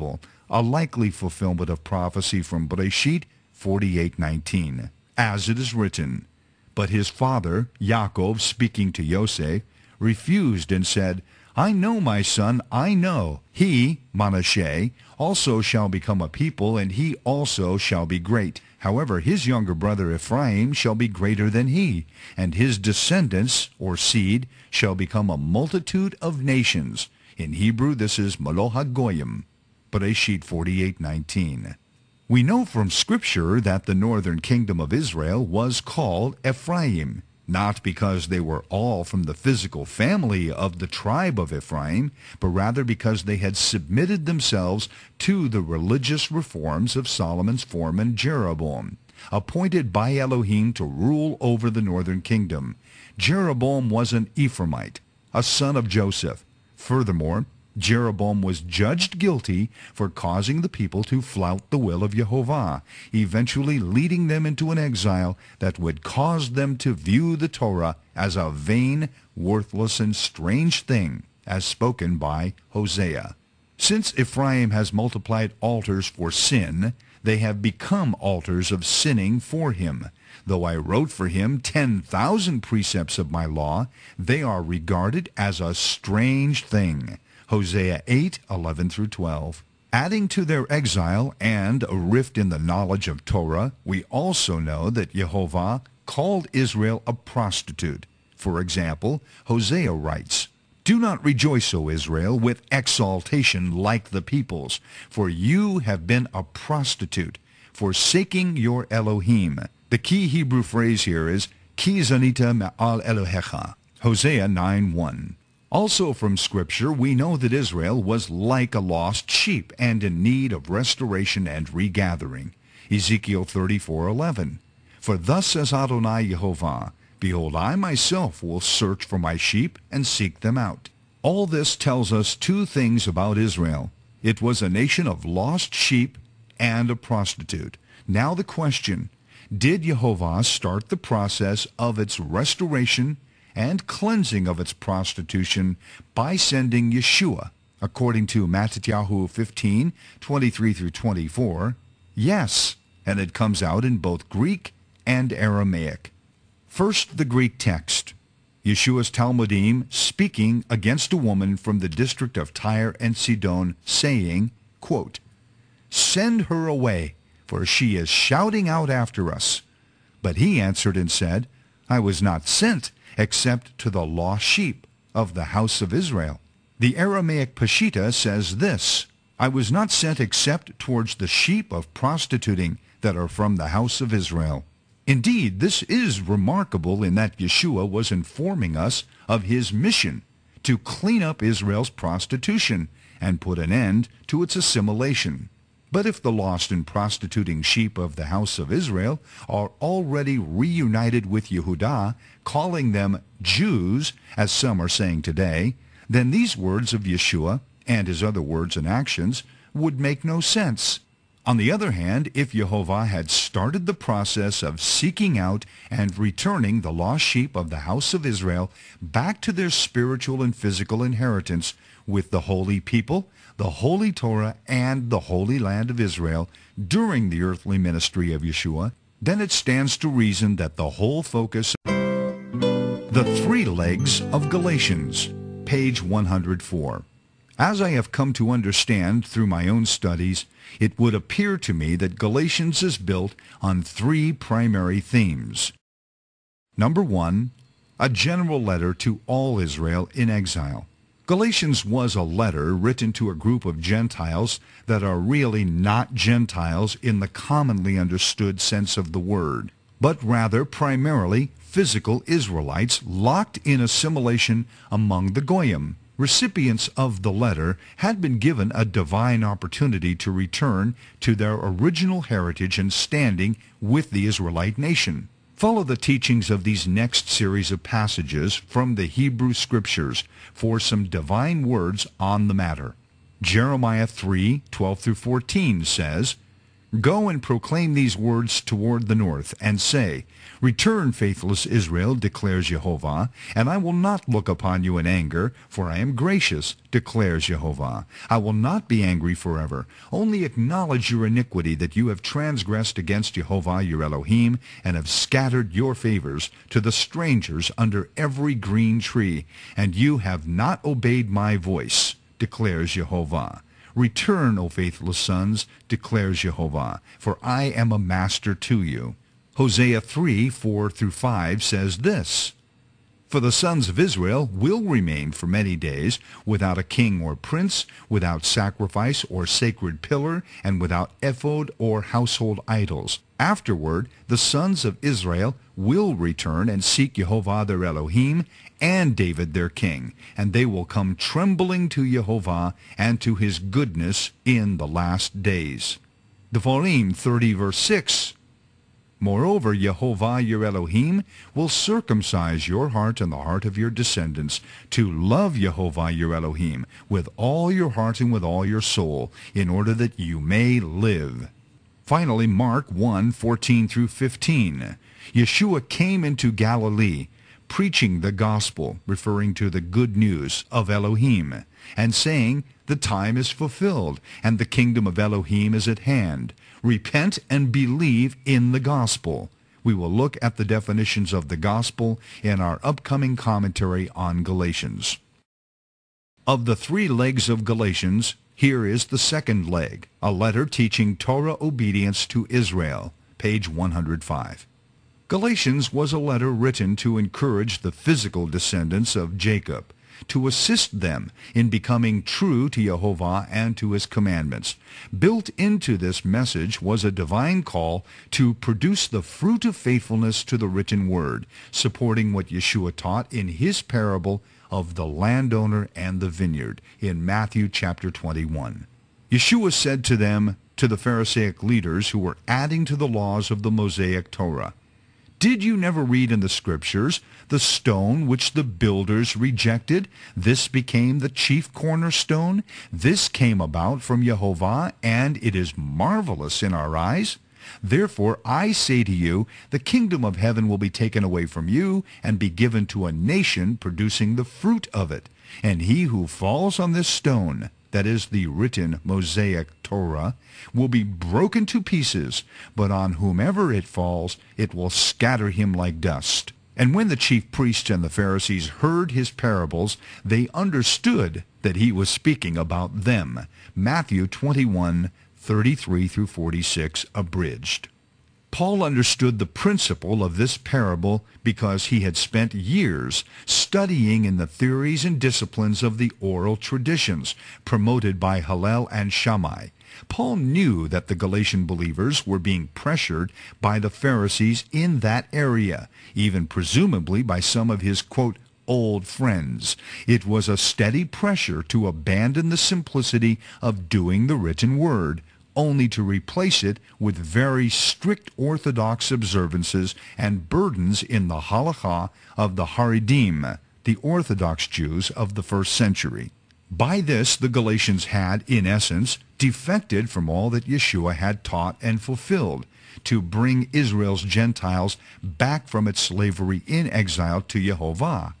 people a likely fulfillment of prophecy from Breshit 48:19, as it is written. But his father, Yaakov, speaking to Yosef, refused and said, I know, my son, I know. He, Manasseh, also shall become a people, and he also shall be great. However, his younger brother Ephraim shall be greater than he, and his descendants, or seed, shall become a multitude of nations. In Hebrew, this is Maloha Goyim but a sheet 4819. We know from Scripture that the northern kingdom of Israel was called Ephraim, not because they were all from the physical family of the tribe of Ephraim, but rather because they had submitted themselves to the religious reforms of Solomon's foreman Jeroboam, appointed by Elohim to rule over the northern kingdom. Jeroboam was an Ephraimite, a son of Joseph. Furthermore, Jeroboam was judged guilty for causing the people to flout the will of Jehovah, eventually leading them into an exile that would cause them to view the Torah as a vain, worthless, and strange thing, as spoken by Hosea. Since Ephraim has multiplied altars for sin, they have become altars of sinning for him. Though I wrote for him 10,000 precepts of my law, they are regarded as a strange thing. Hosea 8, 11 through 12. Adding to their exile and a rift in the knowledge of Torah, we also know that Jehovah called Israel a prostitute. For example, Hosea writes, do not rejoice, O Israel, with exaltation like the peoples, for you have been a prostitute, forsaking your Elohim. The key Hebrew phrase here is, Ki zanita me'al Elohecha, Hosea one. Also from Scripture, we know that Israel was like a lost sheep and in need of restoration and regathering. Ezekiel 34:11. For thus says Adonai Jehovah, Behold, I myself will search for my sheep and seek them out. All this tells us two things about Israel. It was a nation of lost sheep and a prostitute. Now the question, did Jehovah start the process of its restoration and cleansing of its prostitution by sending Yeshua, according to Mattatyahu 15, 23 through 24, yes, and it comes out in both Greek and Aramaic. First, the Greek text. Yeshua's Talmudim speaking against a woman from the district of Tyre and Sidon, saying, quote, Send her away, for she is shouting out after us. But he answered and said, I was not sent except to the lost sheep of the house of Israel. The Aramaic Peshitta says this, I was not sent except towards the sheep of prostituting that are from the house of Israel. Indeed, this is remarkable in that Yeshua was informing us of his mission to clean up Israel's prostitution and put an end to its assimilation. But if the lost and prostituting sheep of the house of Israel are already reunited with Yehudah, calling them Jews, as some are saying today, then these words of Yeshua and his other words and actions would make no sense. On the other hand, if Jehovah had started the process of seeking out and returning the lost sheep of the house of Israel back to their spiritual and physical inheritance with the holy people the Holy Torah, and the Holy Land of Israel during the earthly ministry of Yeshua, then it stands to reason that the whole focus The Three Legs of Galatians, page 104. As I have come to understand through my own studies, it would appear to me that Galatians is built on three primary themes. Number one, a general letter to all Israel in exile. Galatians was a letter written to a group of Gentiles that are really not Gentiles in the commonly understood sense of the word, but rather primarily physical Israelites locked in assimilation among the Goyim. Recipients of the letter had been given a divine opportunity to return to their original heritage and standing with the Israelite nation. Follow the teachings of these next series of passages from the Hebrew Scriptures for some divine words on the matter. Jeremiah 3, 12 through 14 says, Go and proclaim these words toward the north, and say, Return, faithless Israel, declares Jehovah, and I will not look upon you in anger, for I am gracious, declares Jehovah. I will not be angry forever. Only acknowledge your iniquity that you have transgressed against Jehovah your Elohim, and have scattered your favors to the strangers under every green tree, and you have not obeyed my voice, declares Jehovah. Return, O faithless sons, declares Jehovah, for I am a master to you. Hosea 3, 4 through 5 says this, For the sons of Israel will remain for many days without a king or prince, without sacrifice or sacred pillar, and without ephod or household idols. Afterward, the sons of Israel will return and seek Jehovah their Elohim and David their king, and they will come trembling to Jehovah and to his goodness in the last days. Devarim 30 verse 6 Moreover, Jehovah your Elohim will circumcise your heart and the heart of your descendants to love Jehovah your Elohim with all your heart and with all your soul, in order that you may live. Finally, Mark 1, 14 through 15. Yeshua came into Galilee preaching the gospel, referring to the good news of Elohim, and saying, The time is fulfilled, and the kingdom of Elohim is at hand. Repent and believe in the gospel. We will look at the definitions of the gospel in our upcoming commentary on Galatians. Of the three legs of Galatians, here is the second leg, a letter teaching Torah obedience to Israel, page 105. Galatians was a letter written to encourage the physical descendants of Jacob, to assist them in becoming true to Jehovah and to his commandments. Built into this message was a divine call to produce the fruit of faithfulness to the written word, supporting what Yeshua taught in his parable of the landowner and the vineyard in Matthew chapter 21. Yeshua said to them, to the Pharisaic leaders who were adding to the laws of the Mosaic Torah, did you never read in the Scriptures, the stone which the builders rejected? This became the chief cornerstone. This came about from Jehovah, and it is marvelous in our eyes. Therefore I say to you, the kingdom of heaven will be taken away from you, and be given to a nation producing the fruit of it. And he who falls on this stone, that is the written Mosaic Torah, will be broken to pieces, but on whomever it falls, it will scatter him like dust. And when the chief priests and the Pharisees heard his parables, they understood that he was speaking about them. Matthew 21, 33 through 46, abridged. Paul understood the principle of this parable because he had spent years studying in the theories and disciplines of the oral traditions promoted by Hillel and Shammai. Paul knew that the Galatian believers were being pressured by the Pharisees in that area, even presumably by some of his, quote, old friends. It was a steady pressure to abandon the simplicity of doing the written word only to replace it with very strict Orthodox observances and burdens in the halakha of the Haredim, the Orthodox Jews of the first century. By this, the Galatians had, in essence, defected from all that Yeshua had taught and fulfilled to bring Israel's Gentiles back from its slavery in exile to Jehovah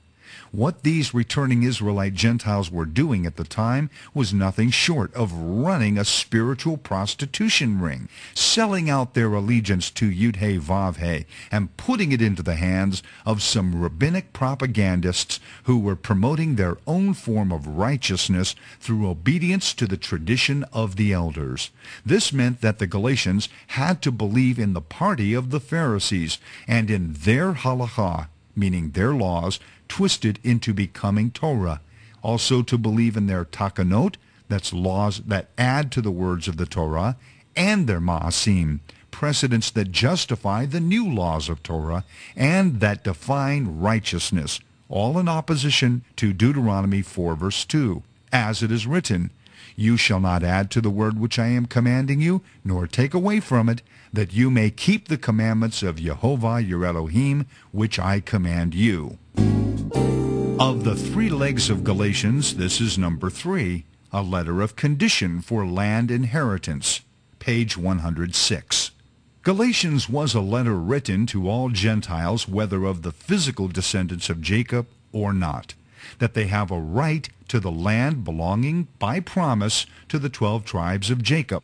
what these returning Israelite Gentiles were doing at the time was nothing short of running a spiritual prostitution ring, selling out their allegiance to Yud-Heh vav and putting it into the hands of some rabbinic propagandists who were promoting their own form of righteousness through obedience to the tradition of the elders. This meant that the Galatians had to believe in the party of the Pharisees and in their halacha, meaning their laws, twisted into becoming Torah. Also to believe in their takanot, that's laws that add to the words of the Torah, and their maasim, precedents that justify the new laws of Torah and that define righteousness, all in opposition to Deuteronomy 4 verse 2, as it is written, You shall not add to the word which I am commanding you, nor take away from it, that you may keep the commandments of Jehovah your Elohim, which I command you. Of the three legs of Galatians, this is number three, a letter of condition for land inheritance, page 106. Galatians was a letter written to all Gentiles, whether of the physical descendants of Jacob or not, that they have a right to the land belonging by promise to the twelve tribes of Jacob.